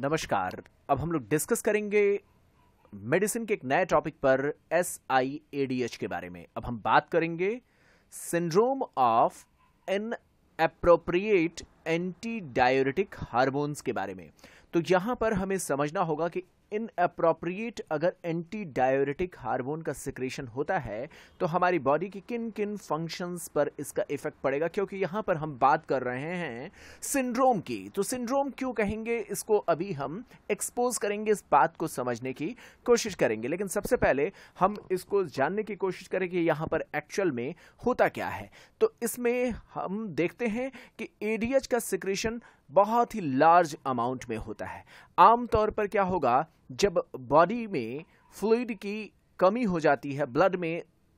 नमस्कार अब हम लोग डिस्कस करेंगे मेडिसिन के एक नए टॉपिक पर S I A D H के बारे में अब हम बात करेंगे syndrome of inappropriate anti diuretic hormones के बारे में तो यहाँ पर हमें समझना होगा कि इन अप्रोप्रिएट अगर एंटी डायोरेटिक हार्मोन का सिक्रेशन होता है तो हमारी बॉडी की किन किन फंक्शंस पर इसका इफेक्ट पड़ेगा क्योंकि यहाँ पर हम बात कर रहे हैं सिंड्रोम की तो सिंड्रोम क्यों कहेंगे इसको अभी हम एक्सपोज करेंगे इस बात को समझने की कोशिश करेंगे लेकिन सबसे पहले हम इसको जानने की कोशिश करेंगे यहां यहाँ पर एक्चुअल में होता क्या है तो इसमें हम देखते हैं कि एडीएच का सिक्रेशन बहुत ही लार्ज अमाउंट में होता है आमतौर पर क्या होगा जब बॉडी में फ्लूड की कमी हो जाती है ब्लड में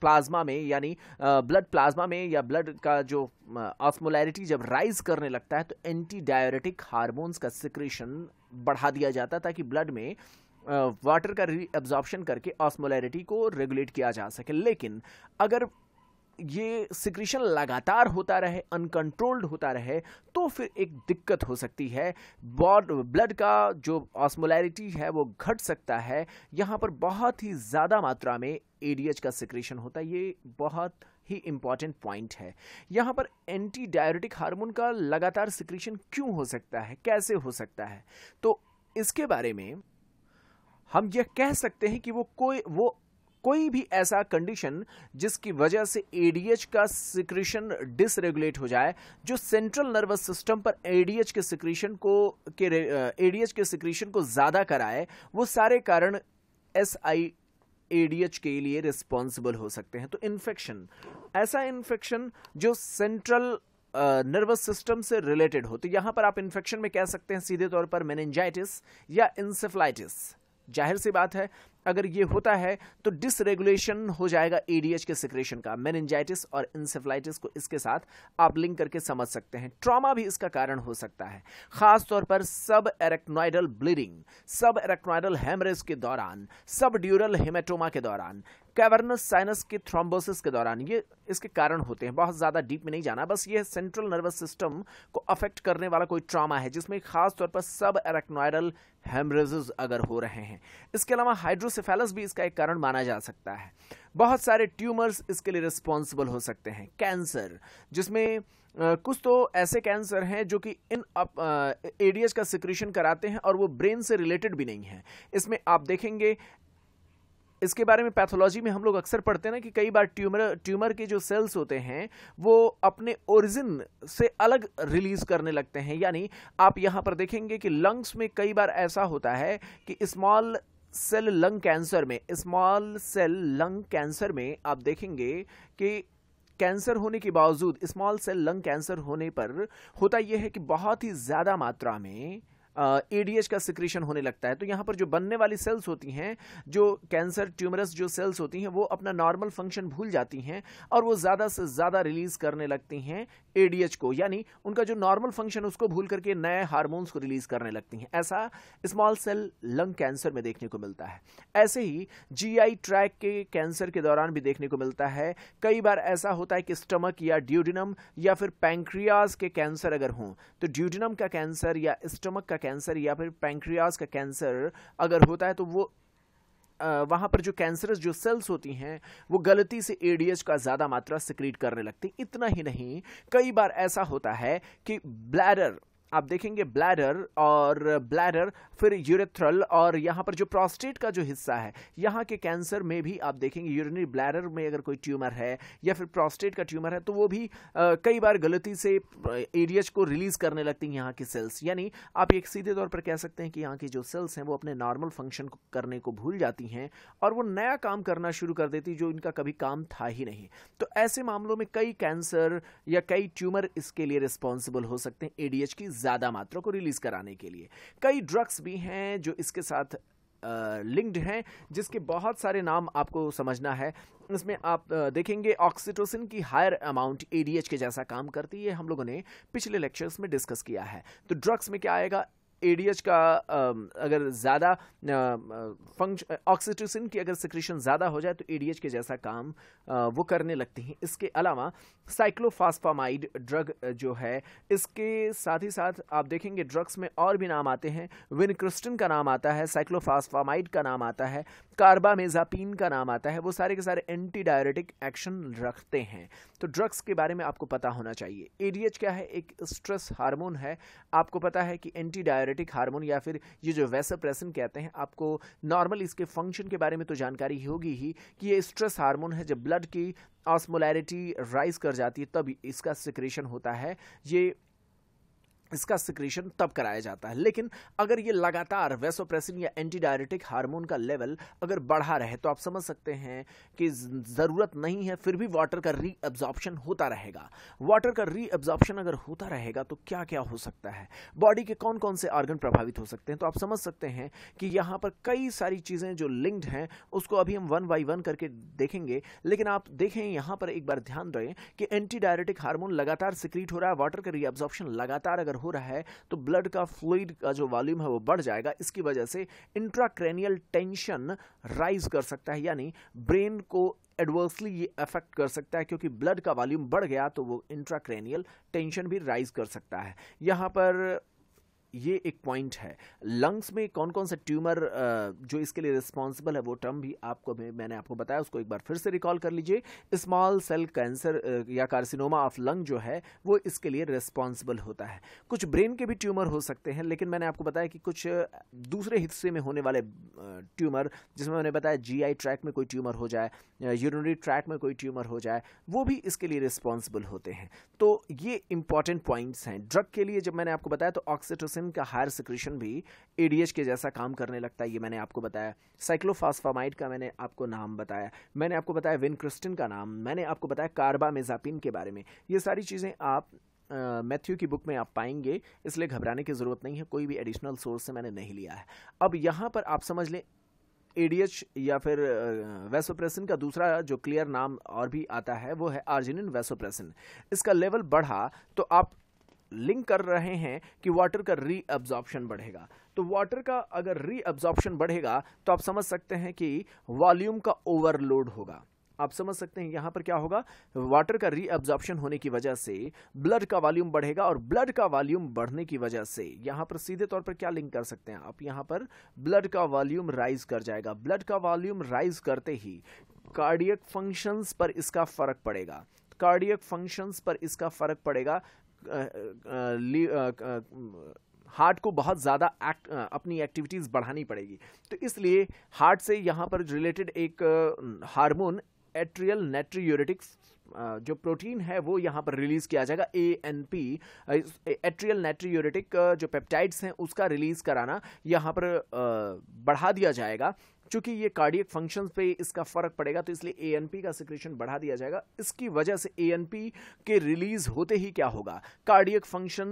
प्लाज्मा में यानी ब्लड प्लाज्मा में या ब्लड का जो ऑस्मोलैरिटी जब राइज करने लगता है तो एंटी डायोरेटिक हारमोन्स का सिक्रेशन बढ़ा दिया जाता है ताकि ब्लड में वाटर का रीअब्जॉर्प्शन करके ऑस्मोलैरिटी को रेगुलेट किया जा सके लेकिन अगर ये सिक्रीशन लगातार होता रहे अनकंट्रोल्ड होता रहे तो फिर एक दिक्कत हो सकती है बॉड ब्लड का जो ऑस्मोलैरिटी है वो घट सकता है यहाँ पर बहुत ही ज़्यादा मात्रा में ए का सिक्रीशन होता है ये बहुत ही इम्पॉर्टेंट पॉइंट है यहाँ पर एंटी डायरेटिक हार्मोन का लगातार सिक्रीशन क्यों हो सकता है कैसे हो सकता है तो इसके बारे में हम यह कह सकते हैं कि वो कोई वो कोई भी ऐसा कंडीशन जिसकी वजह से एडीएच का सिक्रीशन डिसरेगुलेट हो जाए जो सेंट्रल नर्वस सिस्टम पर एडीएच के सिक्रीशन को के एडीएच के सिक्रीशन को ज़्यादा कराए वो सारे कारण एस आई एडीएच के लिए रिस्पॉन्सिबल हो सकते हैं तो इन्फेक्शन ऐसा इन्फेक्शन जो सेंट्रल नर्वस सिस्टम से रिलेटेड हो तो यहाँ पर आप इन्फेक्शन में कह सकते हैं सीधे तौर पर मेनेंजाइटिस या इंसेफ्लाइटिस जाहिर सी बात है अगर ये होता है तो डिसरेगुलेशन हो जाएगा एडीएच के सिक्रेशन का मेनिंजाइटिस और इंसेफ्लाइटिस को इसके साथ आप लिंक करके समझ सकते हैं ट्रॉमा भी इसका कारण हो सकता है खास तौर पर सब एरेक्नोइडल ब्लीडिंग सब एरेक्नोइडल हेमरेज के दौरान सब ड्यूरल हेमेटोमा के दौरान कैवर्नस साइनस के थ्रोम्बोसिस के दौरान ये इसके कारण होते हैं बहुत ज़्यादा डीप में नहीं जाना बस ये सेंट्रल नर्वस सिस्टम को अफेक्ट करने वाला कोई ट्रामा है जिसमें खास तौर पर सब एरेक्नोइडल हेमरेजेस अगर हो रहे हैं इसके अलावा हाइड्रोसिफेलस भी इसका एक कारण माना जा सकता है बहुत सारे ट्यूमर्स इसके लिए रिस्पॉन्सिबल हो सकते हैं कैंसर जिसमें कुछ तो ऐसे कैंसर हैं जो कि इन एडीएच का सिक्रीशन कराते हैं और वो ब्रेन से रिलेटेड भी नहीं है इसमें आप देखेंगे इसके बारे में पैथोलॉजी में हम लोग अक्सर पढ़ते हैं ना कि कई बार ट्यूमर ट्यूमर के जो सेल्स होते हैं वो अपने ओरिजिन से अलग रिलीज करने लगते हैं यानी आप यहाँ पर देखेंगे कि लंग्स में कई बार ऐसा होता है कि स्मॉल सेल लंग कैंसर में स्मॉल सेल लंग कैंसर में आप देखेंगे कि कैंसर होने के बावजूद स्मॉल सेल लंग कैंसर होने पर होता यह है कि बहुत ही ज़्यादा मात्रा में एडीएच का सिक्रेशन होने लगता है तो यहाँ पर जो बनने वाली सेल्स होती हैं जो कैंसर ट्यूमरस जो सेल्स होती हैं वो अपना नॉर्मल फंक्शन भूल जाती हैं और वो ज़्यादा से ज़्यादा रिलीज करने लगती हैं एडीएच को यानी उनका जो नॉर्मल फंक्शन उसको भूल करके नए हार्मोन्स को रिलीज करने लगती हैं ऐसा स्मॉल सेल लंग कैंसर में देखने को मिलता है ऐसे ही आई ट्रैक के कैंसर के दौरान भी देखने को मिलता है कई बार ऐसा होता है कि स्टमक या ड्यूडिनम या फिर पैंक्रियाज के कैंसर अगर हों तो ड्यूडिनम का कैंसर या स्टमक का कैंसर या फिर पैंक्रियाज का कैंसर अगर होता है तो वो वहाँ पर जो कैंसरस जो सेल्स होती हैं वो गलती से एडीएच का ज़्यादा मात्रा सिक्रीट करने लगती इतना ही नहीं कई बार ऐसा होता है कि ब्लैडर आप देखेंगे ब्लैडर और ब्लैडर फिर यूरेथ्रल और यहाँ पर जो प्रोस्टेट का जो हिस्सा है यहाँ के कैंसर में भी आप देखेंगे यूरिनरी ब्लैडर में अगर कोई ट्यूमर है या फिर प्रोस्टेट का ट्यूमर है तो वो भी आ, कई बार गलती से एडीएच को रिलीज करने लगती हैं यहाँ की सेल्स यानी आप एक सीधे तौर पर कह सकते हैं कि यहाँ की जो सेल्स हैं वो अपने नॉर्मल फंक्शन करने को भूल जाती हैं और वो नया काम करना शुरू कर देती जो इनका कभी काम था ही नहीं तो ऐसे मामलों में कई कैंसर या कई ट्यूमर इसके लिए रिस्पॉन्सिबल हो सकते हैं एडीएच की ज्यादा मात्रा को रिलीज कराने के लिए कई ड्रग्स भी हैं जो इसके साथ लिंक्ड हैं जिसके बहुत सारे नाम आपको समझना है इसमें आप देखेंगे ऑक्सीटोसिन की हायर अमाउंट एडीएच के जैसा काम करती है हम लोगों ने पिछले लेक्चर्स में डिस्कस किया है तो ड्रग्स में क्या आएगा एडीएच का अगर ज़्यादा फंक्शन ऑक्सीटोसिन की अगर सिक्रेशन ज़्यादा हो जाए तो एडीएच के जैसा काम वो करने लगती हैं इसके अलावा साइक्लोफास्फामाइड ड्रग जो है इसके साथ ही साथ आप देखेंगे ड्रग्स में और भी नाम आते हैं विनक्रिस्टिन का नाम आता है साइक्लोफास्फामाइड का नाम आता है कार्बामेजापिन का नाम आता है वो सारे के सारे एंटी डायरेटिक एक्शन रखते हैं तो ड्रग्स के बारे में आपको पता होना चाहिए एडीएच क्या है एक स्ट्रेस हार्मोन है आपको पता है कि एंटी डायरेटिक हार्मोन या फिर ये जो वेसाप्रेसिन कहते हैं आपको नॉर्मल इसके फंक्शन के बारे में तो जानकारी होगी ही कि ये स्ट्रेस हार्मोन है जब ब्लड की ऑस्मोलैरिटी राइज कर जाती है तब इसका सिक्रेशन होता है ये इसका सिक्रेशन तब कराया जाता है लेकिन अगर ये लगातार वेसोप्रेसिन या एंटीडायरेटिक हार्मोन का लेवल अगर बढ़ा रहे तो आप समझ सकते हैं कि ज़रूरत नहीं है फिर भी वाटर का एब्जॉर्प्शन होता रहेगा वाटर का रीअब्जॉर्प्शन अगर होता रहेगा तो क्या क्या हो सकता है बॉडी के कौन कौन से ऑर्गन प्रभावित हो सकते हैं तो आप समझ सकते हैं कि यहाँ पर कई सारी चीज़ें जो लिंक्ड हैं उसको अभी हम वन बाई वन करके देखेंगे लेकिन आप देखें यहाँ पर एक बार ध्यान दें कि एंटी डायरेटिक हार्मोन लगातार सिक्रीट हो रहा है वाटर का रीअब्जॉर्प्शन लगातार अगर हो रहा है तो ब्लड का फ्लूड का जो वॉल्यूम है वो बढ़ जाएगा इसकी वजह से इंट्राक्रेनियल टेंशन राइज कर सकता है यानी ब्रेन को एडवर्सली ये अफेक्ट कर सकता है क्योंकि ब्लड का वॉल्यूम बढ़ गया तो वो इंट्राक्रेनियल टेंशन भी राइज कर सकता है यहाँ पर ये एक पॉइंट है लंग्स में कौन कौन सा ट्यूमर जो इसके लिए रिस्पॉन्सिबल है वो टर्म भी आपको मैंने आपको बताया उसको एक बार फिर से रिकॉल कर लीजिए स्मॉल सेल कैंसर या कार्सिनोमा ऑफ लंग जो है वो इसके लिए रिस्पॉन्सिबल होता है कुछ ब्रेन के भी ट्यूमर हो सकते हैं लेकिन मैंने आपको बताया कि कुछ दूसरे हिस्से में होने वाले ट्यूमर जिसमें मैंने बताया आई ट्रैक में कोई ट्यूमर हो जाए यूरिनरी ट्रैक में कोई ट्यूमर हो जाए वो भी इसके लिए रिस्पॉन्सिबल होते हैं तो ये इंपॉर्टेंट पॉइंट्स हैं ड्रग के लिए जब मैंने आपको बताया तो ऑक्सीटोसिन सेक्रेशन का हायर सेक्रेशन भी एडीएच के जैसा काम करने लगता है ये मैंने आपको बताया साइक्लोफास्फामाइड का मैंने आपको नाम बताया मैंने आपको बताया विनक्रिस्टिन का नाम मैंने आपको बताया कार्बामेजापिन के बारे में ये सारी चीज़ें आप मैथ्यू uh, की बुक में आप पाएंगे इसलिए घबराने की ज़रूरत नहीं है कोई भी एडिशनल सोर्स से मैंने नहीं लिया है अब यहाँ पर आप समझ लें एडीएच या फिर वेसोप्रेसिन का दूसरा जो क्लियर नाम और भी आता है वो है आर्जिनिन वेसोप्रेसिन इसका लेवल बढ़ा तो आप लिंक कर रहे हैं कि वाटर का रीअब्जॉर्प्शन बढ़ेगा तो वाटर का अगर रीअब्जॉर्प्शन बढ़ेगा तो आप समझ सकते हैं कि वॉल्यूम का ओवरलोड होगा आप समझ सकते हैं यहां पर क्या होगा वाटर का रीअब्जॉर्प्शन होने की वजह से ब्लड का वॉल्यूम बढ़ेगा और ब्लड का वॉल्यूम बढ़ने की वजह से यहां पर सीधे तौर पर क्या लिंक कर सकते हैं आप यहां पर ब्लड का वॉल्यूम राइज कर जाएगा ब्लड का वॉल्यूम राइज करते ही कार्डियक फंक्शंस पर इसका फर्क पड़ेगा कार्डियक फंक्शंस पर इसका फर्क पड़ेगा हार्ट को बहुत ज़्यादा एक्ट अपनी एक्टिविटीज़ बढ़ानी पड़ेगी तो इसलिए हार्ट से यहाँ पर रिलेटेड एक हार्मोन एट्रियल नेट्रियोरेटिक्स जो प्रोटीन है वो यहाँ पर रिलीज़ किया जाएगा A N P atrial natriuretic जो पेप्टाइड्स हैं उसका रिलीज़ कराना यहाँ पर बढ़ा दिया जाएगा चूंकि ये कार्डियक फंक्शन पे इसका फर्क पड़ेगा तो इसलिए ए का सिक्रेशन बढ़ा दिया जाएगा इसकी वजह से ए के रिलीज होते ही क्या होगा कार्डियक फंक्शन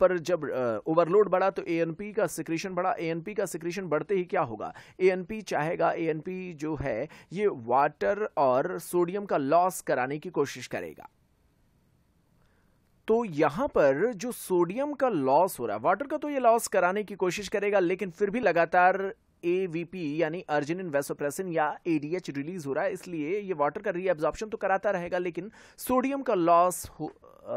पर जब ओवरलोड बढ़ा तो ए का सिक्रेशन बढ़ा ए का सिक्रेशन बढ़ते ही क्या होगा ए चाहेगा ए जो है ये वाटर और सोडियम का लॉस कराने की कोशिश करेगा तो यहां पर जो सोडियम का लॉस हो रहा है वाटर का तो ये लॉस कराने की कोशिश करेगा लेकिन फिर भी लगातार एवीपी यानी अर्जिनिन वेसोप्रेसिन या एडीएच रिलीज हो रहा है इसलिए ये वाटर का रीअब्जॉर्प्शन तो कराता रहेगा लेकिन सोडियम का लॉस हो आ,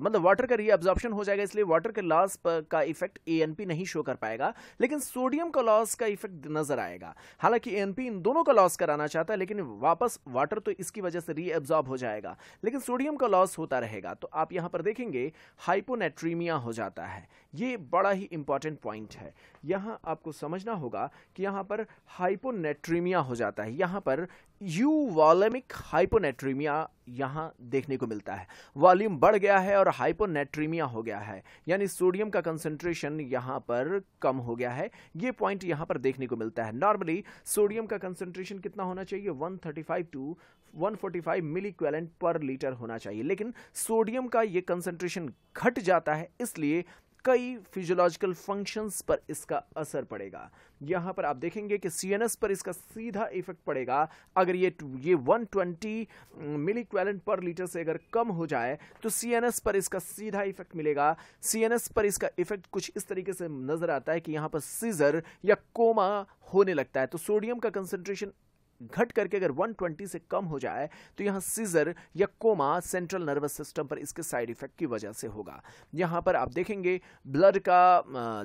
मतलब वाटर का रीअब्जॉर्प्शन हो जाएगा इसलिए वाटर के लॉस का इफेक्ट एएनपी नहीं शो कर पाएगा लेकिन सोडियम का लॉस का इफेक्ट नजर आएगा हालांकि एएनपी इन दोनों का लॉस कराना चाहता है लेकिन वापस वाटर तो इसकी वजह से रीअब्जॉर्ब हो जाएगा लेकिन सोडियम का लॉस होता रहेगा तो आप यहां पर देखेंगे हाइपोनेट्रीमिया हो जाता है ये बड़ा ही इंपॉर्टेंट पॉइंट है यहां आपको समझना होगा कि यहाँ पर हाइपोनेट्रीमिया हो जाता है यहाँ पर यू वॉलेमिक हाइपोनेट्रीमिया यहाँ देखने को मिलता है वॉल्यूम बढ़ गया है और हाइपोनेट्रीमिया हो गया है यानी सोडियम का कंसंट्रेशन यहाँ पर कम हो गया है ये पॉइंट यहाँ पर देखने को मिलता है नॉर्मली सोडियम का कंसंट्रेशन कितना होना चाहिए 135 टू 145 मिली पर लीटर होना चाहिए लेकिन सोडियम का ये कंसंट्रेशन घट जाता है इसलिए कई फिजियोलॉजिकल फंक्शंस पर इसका असर पड़ेगा यहाँ पर आप देखेंगे कि सीएनएस पर इसका सीधा इफेक्ट पड़ेगा अगर ये ये 120 ट्वेंटी मिली पर लीटर से अगर कम हो जाए तो सीएनएस पर इसका सीधा इफेक्ट मिलेगा सीएनएस पर इसका इफेक्ट कुछ इस तरीके से नजर आता है कि यहाँ पर सीजर या कोमा होने लगता है तो सोडियम का कंसेंट्रेशन घट करके अगर 120 से कम हो जाए तो यहाँ सीजर या कोमा सेंट्रल नर्वस सिस्टम पर इसके साइड इफेक्ट की वजह से होगा यहाँ पर आप देखेंगे ब्लड का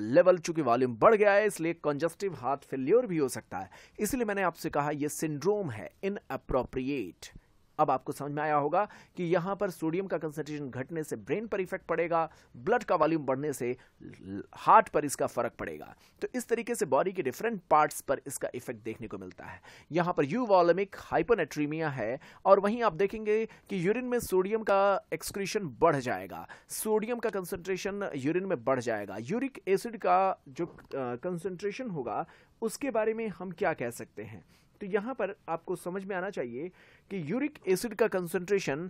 लेवल चूंकि वॉल्यूम बढ़ गया है इसलिए कंजस्टिव हार्ट फेल्योर भी हो सकता है इसलिए मैंने आपसे कहा यह सिंड्रोम है इन अप्रोप्रिएट अब आपको समझ में आया होगा कि यहां पर सोडियम का कंसेंट्रेशन घटने से ब्रेन पर इफेक्ट पड़ेगा ब्लड का वॉल्यूम बढ़ने से हार्ट पर इसका फर्क पड़ेगा तो इस तरीके से बॉडी के डिफरेंट पार्ट्स पर इसका इफेक्ट देखने को मिलता है यहां पर यूवॉलमिक हाइपोनेट्रीमिया है और वहीं आप देखेंगे कि यूरिन में सोडियम का एक्सक्रीशन बढ़ जाएगा सोडियम का कंसेंट्रेशन यूरिन में बढ़ जाएगा यूरिक एसिड का जो कंसेंट्रेशन होगा उसके बारे में हम क्या कह सकते हैं तो यहां पर आपको समझ में आना चाहिए कि यूरिक एसिड का कंसंट्रेशन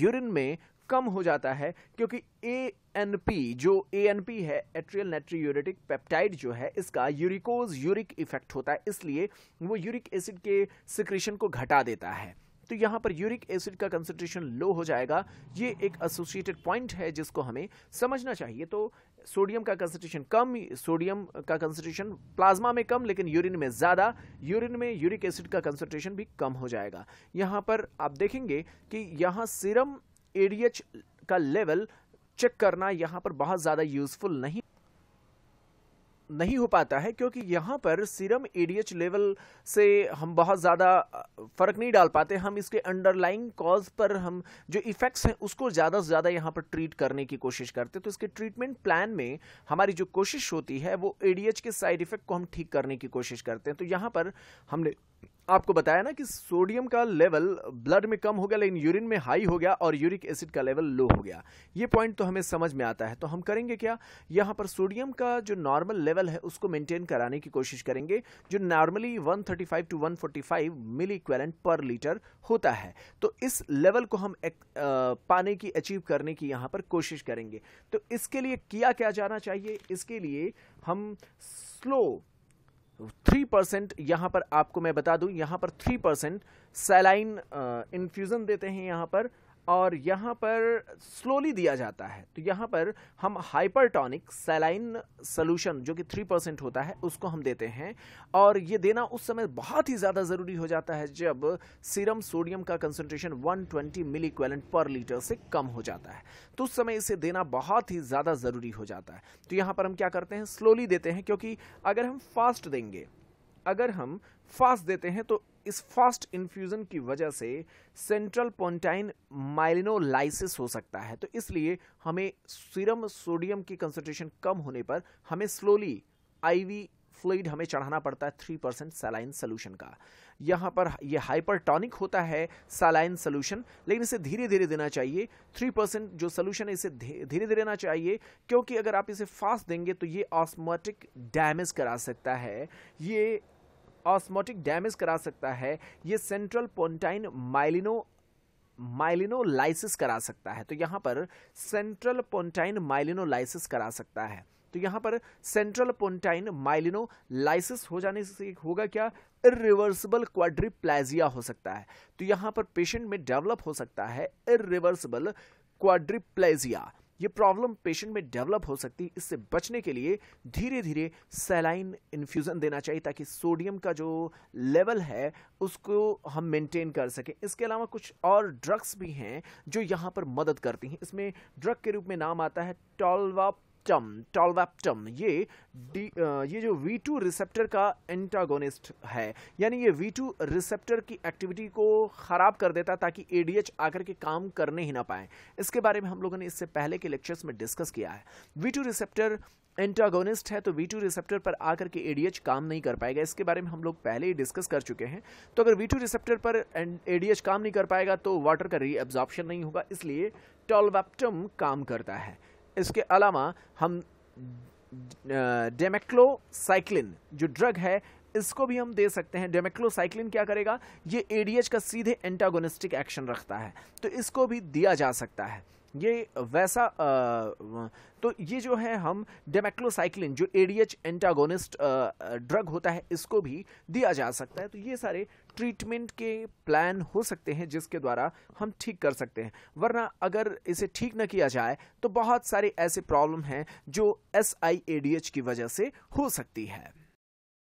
यूरिन में कम हो जाता है क्योंकि ए एन पी जो ए एन पी है एट्रियल नेट्रीयूरेटिक पेप्टाइड जो है इसका यूरिकोज यूरिक इफेक्ट होता है इसलिए वो यूरिक एसिड के सिक्रेशन को घटा देता है तो यहाँ पर यूरिक एसिड का कंसंट्रेशन लो हो जाएगा ये एक एसोसिएटेड पॉइंट है जिसको हमें समझना चाहिए तो सोडियम का कंसनट्रेशन कम सोडियम का कंसंट्रेशन प्लाज्मा में कम लेकिन यूरिन में ज़्यादा यूरिन में यूरिक एसिड का कंसनट्रेशन भी कम हो जाएगा यहाँ पर आप देखेंगे कि यहाँ सीरम एडीएच का लेवल चेक करना यहाँ पर बहुत ज़्यादा यूजफुल नहीं नहीं हो पाता है क्योंकि यहाँ पर सीरम एडीएच लेवल से हम बहुत ज़्यादा फर्क नहीं डाल पाते हम इसके अंडरलाइंग कॉज पर हम जो इफ़ेक्ट्स हैं उसको ज़्यादा से ज़्यादा यहाँ पर ट्रीट करने की कोशिश करते हैं तो इसके ट्रीटमेंट प्लान में हमारी जो कोशिश होती है वो एडीएच के साइड इफ़ेक्ट को हम ठीक करने की कोशिश करते हैं तो यहाँ पर हमने आपको बताया ना कि सोडियम का लेवल ब्लड में कम हो गया लेकिन यूरिन में हाई हो गया और यूरिक एसिड का लेवल लो हो गया ये पॉइंट तो हमें समझ में आता है तो हम करेंगे क्या यहाँ पर सोडियम का जो नॉर्मल लेवल है उसको मेंटेन कराने की कोशिश करेंगे जो normally 135 to 145 milliequivalent per litre होता है तो इस लेवल को हम एक, आ, पाने की अचीव करने की यहाँ पर कोशिश करेंगे तो इसके लिए किया क्या जाना चाहिए इसके लिए हम स्लो थ्री परसेंट यहाँ पर आपको मैं बता दूँ यहाँ पर थ्री परसेंट सेलाइन इन्फ्यूज़न देते हैं यहाँ पर और यहाँ पर स्लोली दिया जाता है तो यहाँ पर हम हाइपरटॉनिक सेलाइन सोल्यूशन जो कि थ्री परसेंट होता है उसको हम देते हैं और ये देना उस समय बहुत ही ज़्यादा ज़रूरी हो जाता है जब सीरम सोडियम का concentration 120 twenty milliequivalent per litre से कम हो जाता है तो उस समय इसे देना बहुत ही ज़्यादा ज़रूरी हो जाता है तो यहाँ पर हम क्या करते हैं स्लोली देते हैं क्योंकि अगर हम फास्ट देंगे अगर हम फास्ट देते हैं तो इस फास्ट इन्फ्यूज़न की वजह से सेंट्रल पोन्टाइन माइलिनोलाइसिस हो सकता है तो इसलिए हमें सीरम सोडियम की कंसनट्रेशन कम होने पर हमें स्लोली आईवी फ्लूइड हमें चढ़ाना पड़ता है थ्री परसेंट सलाइन सोल्यूशन का यहाँ पर ये हाइपरटॉनिक होता है सलाइन सोल्यूशन लेकिन इसे धीरे धीरे देना चाहिए थ्री परसेंट जो सोल्यूशन है इसे धीरे धीरे देना चाहिए क्योंकि अगर आप इसे फास्ट देंगे तो ये ऑस्मोटिक डैमेज करा सकता है ये ऑस्मोटिक डैमेज करा सकता है ये सेंट्रल पोन्टाइन माइलिनो माइलिनोलाइसिस करा सकता है तो यहाँ पर सेंट्रल पोन्टाइन माइलिनोलाइसिस करा सकता है तो यहाँ पर सेंट्रल पोन्टाइन माइलिनोलाइसिस हो जाने से होगा क्या इरिवर्सिबल क्वाड्रिप्लाजिया हो सकता है तो यहाँ पर पेशेंट में डेवलप हो सकता है इरिवर्सिबल क्वाड्रिप्लेजिया ये प्रॉब्लम पेशेंट में डेवलप हो सकती है इससे बचने के लिए धीरे धीरे सेलाइन इन्फ्यूज़न देना चाहिए ताकि सोडियम का जो लेवल है उसको हम मेंटेन कर सकें इसके अलावा कुछ और ड्रग्स भी हैं जो यहाँ पर मदद करती हैं इसमें ड्रग के रूप में नाम आता है टॉलवाप टम टॉलबैप्टम ये डी ये जो V2 रिसेप्टर का एंटागोनिस्ट है यानी ये V2 रिसेप्टर की एक्टिविटी को ख़राब कर देता ताकि ADH आकर के काम करने ही ना पाए इसके बारे में हम लोगों ने इससे पहले के लेक्चर्स में डिस्कस किया है V2 रिसेप्टर एंटागोनिस्ट है तो V2 रिसेप्टर पर आकर के ADH काम नहीं कर पाएगा इसके बारे में हम लोग पहले ही डिस्कस कर चुके हैं तो अगर V2 रिसेप्टर पर ADH काम नहीं कर पाएगा तो वाटर का रीअब्जॉर्प्शन नहीं होगा इसलिए टॉलवेप्टम काम करता है इसके अलावा हम डेमेक्लोसाइक्लिन जो ड्रग है इसको भी हम दे सकते हैं डेमेक्लोसाइक्लिन क्या करेगा ये एडीएच का सीधे एंटागोनिस्टिक एक्शन रखता है तो इसको भी दिया जा सकता है ये वैसा आ, तो ये जो है हम डेमेक्लोसाइक्लिन जो एडीएच एंटागोनिस्ट ड्रग होता है इसको भी दिया जा सकता है तो ये सारे ट्रीटमेंट के प्लान हो सकते हैं जिसके द्वारा हम ठीक कर सकते हैं वरना अगर इसे ठीक न किया जाए तो बहुत सारे ऐसे प्रॉब्लम हैं जो एस की वजह से हो सकती है